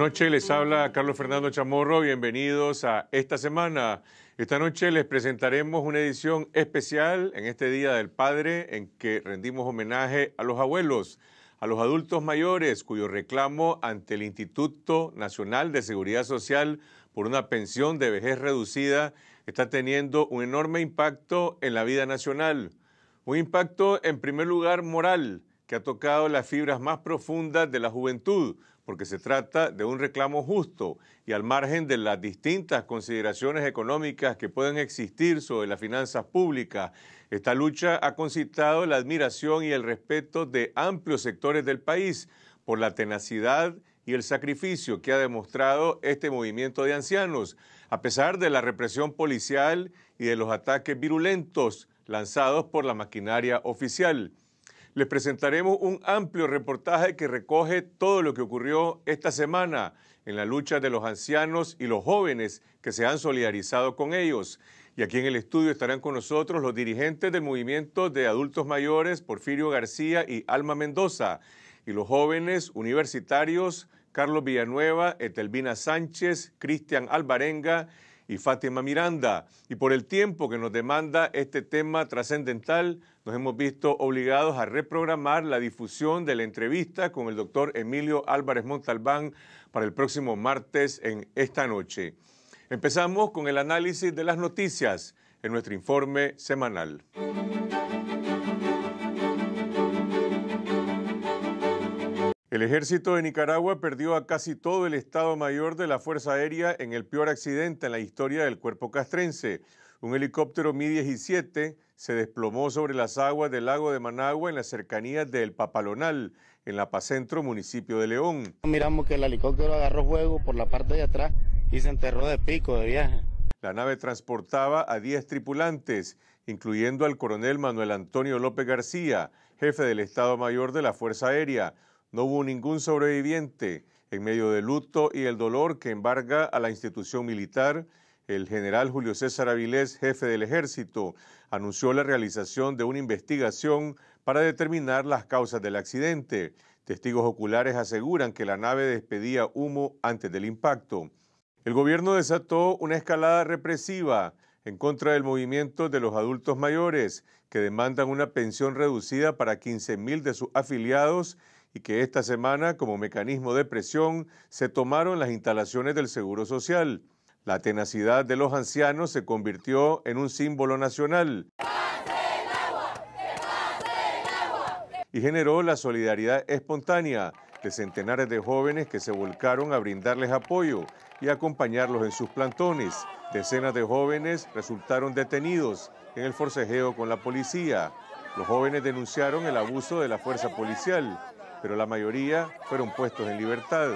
noches, les habla Carlos Fernando Chamorro, bienvenidos a esta semana. Esta noche les presentaremos una edición especial en este Día del Padre en que rendimos homenaje a los abuelos, a los adultos mayores cuyo reclamo ante el Instituto Nacional de Seguridad Social por una pensión de vejez reducida está teniendo un enorme impacto en la vida nacional. Un impacto en primer lugar moral que ha tocado las fibras más profundas de la juventud porque se trata de un reclamo justo y al margen de las distintas consideraciones económicas que pueden existir sobre las finanzas públicas. Esta lucha ha concitado la admiración y el respeto de amplios sectores del país por la tenacidad y el sacrificio que ha demostrado este movimiento de ancianos, a pesar de la represión policial y de los ataques virulentos lanzados por la maquinaria oficial les presentaremos un amplio reportaje que recoge todo lo que ocurrió esta semana en la lucha de los ancianos y los jóvenes que se han solidarizado con ellos. Y aquí en el estudio estarán con nosotros los dirigentes del movimiento de adultos mayores, Porfirio García y Alma Mendoza, y los jóvenes universitarios, Carlos Villanueva, Etelvina Sánchez, Cristian Albarenga y Fátima Miranda. Y por el tiempo que nos demanda este tema trascendental, nos hemos visto obligados a reprogramar la difusión de la entrevista con el doctor Emilio Álvarez Montalbán para el próximo martes en esta noche. Empezamos con el análisis de las noticias en nuestro informe semanal. El ejército de Nicaragua perdió a casi todo el Estado Mayor de la Fuerza Aérea en el peor accidente en la historia del cuerpo castrense. Un helicóptero Mi-17 se desplomó sobre las aguas del lago de Managua en las cercanías del Papalonal, en la Pacentro, municipio de León. Miramos que el helicóptero agarró fuego por la parte de atrás y se enterró de pico de viaje. La nave transportaba a 10 tripulantes, incluyendo al coronel Manuel Antonio López García, jefe del Estado Mayor de la Fuerza Aérea no hubo ningún sobreviviente. En medio del luto y el dolor que embarga a la institución militar, el general Julio César Avilés, jefe del ejército, anunció la realización de una investigación para determinar las causas del accidente. Testigos oculares aseguran que la nave despedía humo antes del impacto. El gobierno desató una escalada represiva en contra del movimiento de los adultos mayores, que demandan una pensión reducida para 15,000 de sus afiliados y que esta semana, como mecanismo de presión, se tomaron las instalaciones del Seguro Social. La tenacidad de los ancianos se convirtió en un símbolo nacional. y generó la solidaridad espontánea de centenares de jóvenes que se volcaron a brindarles apoyo y acompañarlos en sus plantones. Decenas de jóvenes resultaron detenidos en el forcejeo con la policía. Los jóvenes denunciaron el abuso de la fuerza policial pero la mayoría fueron puestos en libertad.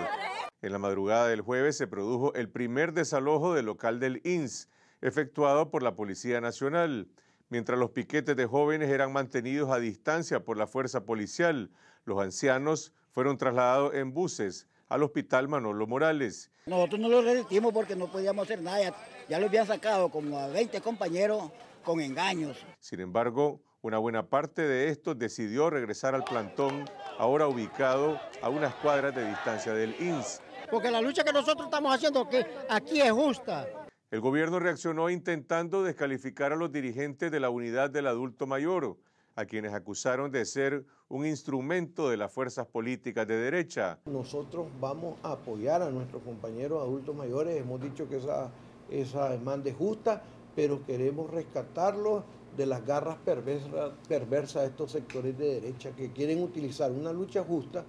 En la madrugada del jueves se produjo el primer desalojo del local del INS, efectuado por la Policía Nacional. Mientras los piquetes de jóvenes eran mantenidos a distancia por la fuerza policial, los ancianos fueron trasladados en buses al hospital Manolo Morales. Nosotros no lo resistimos porque no podíamos hacer nada, ya, lo los habían sacado como a 20 compañeros con engaños. Sin embargo, una buena parte de estos decidió regresar al plantón, ahora ubicado a unas cuadras de distancia del INS. Porque la lucha que nosotros estamos haciendo aquí es justa. El gobierno reaccionó intentando descalificar a los dirigentes de la unidad del adulto mayor, a quienes acusaron de ser un instrumento de las fuerzas políticas de derecha. Nosotros vamos a apoyar a nuestros compañeros adultos mayores, hemos dicho que esa, esa demanda es justa, pero queremos rescatarlos de las garras perversas, de estos sectores de derecha que quieren utilizar una lucha justa,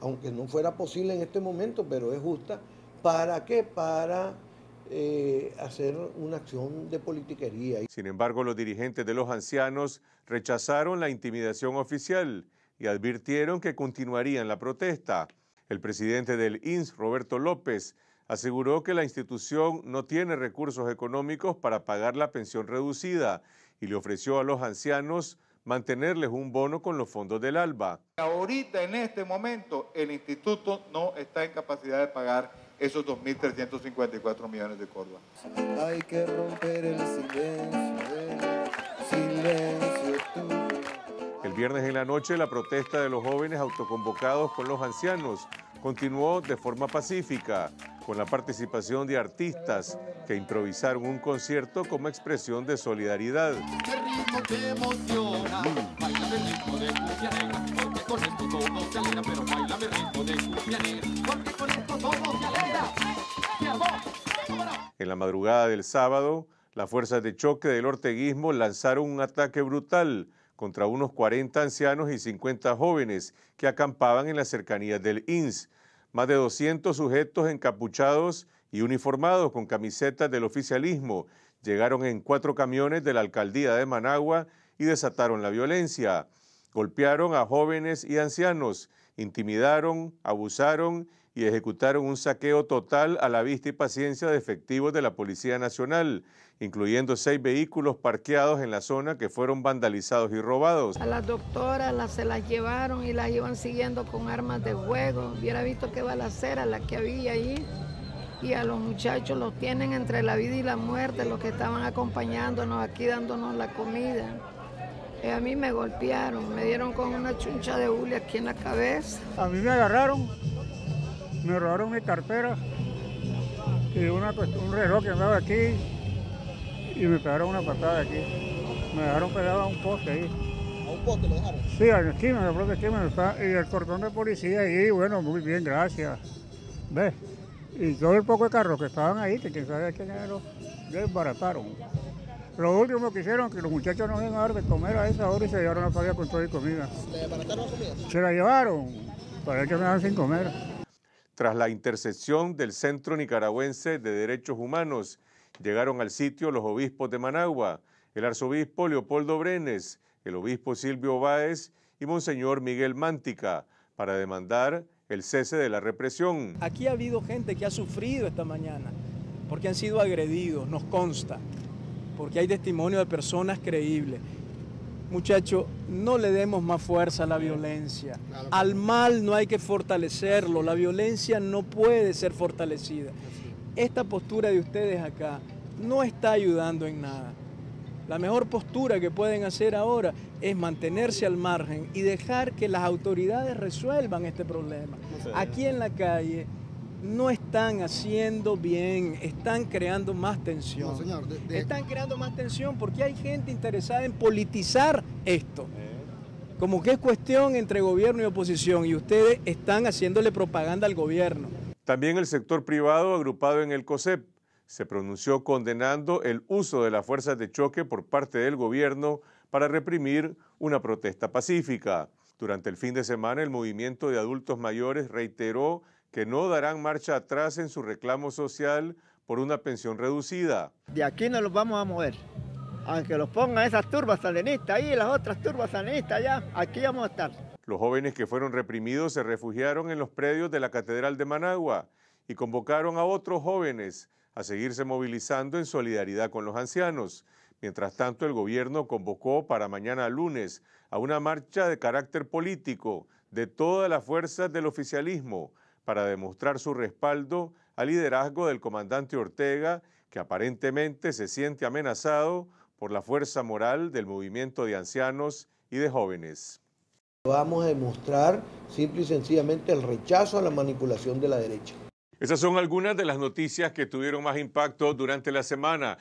aunque no fuera posible en este momento, pero es justa, ¿para qué? Para eh, hacer una acción de politiquería. Sin embargo, los dirigentes de los ancianos rechazaron la intimidación oficial y advirtieron que continuarían la protesta. El presidente del INS, Roberto López, aseguró que la institución no tiene recursos económicos para pagar la pensión reducida y le ofreció a los ancianos mantenerles un bono con los fondos del ALBA. Ahorita, en este momento, el instituto no está en capacidad de pagar esos 2.354 millones de córdoba. Hay que romper el silencio, silencio El viernes en la noche, la protesta de los jóvenes autoconvocados con los ancianos continuó de forma pacífica con la participación de artistas que improvisaron un concierto como expresión de solidaridad. En la madrugada del sábado, las fuerzas de choque del orteguismo lanzaron un ataque brutal contra unos 40 ancianos y 50 jóvenes que acampaban en las cercanías del INS más de 200 sujetos encapuchados y uniformados con camisetas del oficialismo llegaron en cuatro camiones de la alcaldía de Managua y desataron la violencia. Golpearon a jóvenes y ancianos, intimidaron, abusaron y ejecutaron un saqueo total a la vista y paciencia de efectivos de la Policía Nacional, incluyendo seis vehículos parqueados en la zona que fueron vandalizados y robados. A las doctoras las, se las llevaron y las iban siguiendo con armas de juego. Hubiera visto qué balacera la que había ahí... y a los muchachos los tienen entre la vida y la muerte, los que estaban acompañándonos aquí dándonos la comida. Eh, a mí me golpearon, me dieron con una chuncha de hule aquí en la cabeza. A mí me agarraron me robaron mi cartera y un reloj que andaba aquí y me pegaron una patada aquí. Me dejaron pegado a un poste ahí. ¿A un poste lo dejaron? Sí, a la esquina, la esquina. Y el cordón de policía ahí, bueno, muy bien, gracias. ¿Ves? Y todo el poco de carro que estaban ahí, que quién sabe quién era, desbarataron. Lo último que hicieron, que los muchachos no iban a dar de comer a esa hora y se llevaron a pagar con toda y comida. desbarataron la comida? Se la llevaron, para que me dan sin comer. Tras la intercepción del Centro Nicaragüense de Derechos Humanos, llegaron al sitio los obispos de Managua, el arzobispo Leopoldo Brenes, el obispo Silvio Báez y Monseñor Miguel Mántica, para demandar el cese de la represión. Aquí ha habido gente que ha sufrido esta mañana, porque han sido agredidos, nos consta, porque hay testimonio de personas creíbles muchachos, no le demos más fuerza a la violencia. Al mal no hay que fortalecerlo, la violencia no puede ser fortalecida. Esta postura de ustedes acá no está ayudando en nada. La mejor postura que pueden hacer ahora es mantenerse al margen y dejar que las autoridades resuelvan este problema. Aquí en la calle no están haciendo bien, están creando más tensión. Están creando más tensión porque hay gente interesada en politizar esto. Eh. Como que es cuestión entre gobierno y oposición y ustedes están haciéndole propaganda al gobierno. También el sector privado agrupado en el COSEP se pronunció condenando el uso de las fuerzas de choque por parte del gobierno para reprimir una protesta pacífica. Durante el fin de semana, el movimiento de adultos mayores reiteró que no darán marcha atrás en su reclamo social por una pensión reducida. De aquí no los vamos a mover. Aunque los pongan esas turbas salinistas ahí y las otras turbas salinistas allá, aquí vamos a estar. Los jóvenes que fueron reprimidos se refugiaron en los predios de la Catedral de Managua y convocaron a otros jóvenes a seguirse movilizando en solidaridad con los ancianos. Mientras tanto, el gobierno convocó para mañana lunes a una marcha de carácter político de todas las fuerzas del oficialismo para demostrar su respaldo al liderazgo del comandante Ortega, que aparentemente se siente amenazado por la fuerza moral del movimiento de ancianos y de jóvenes. Vamos a demostrar simple y sencillamente el rechazo a la manipulación de la derecha. Esas son algunas de las noticias que tuvieron más impacto durante la semana.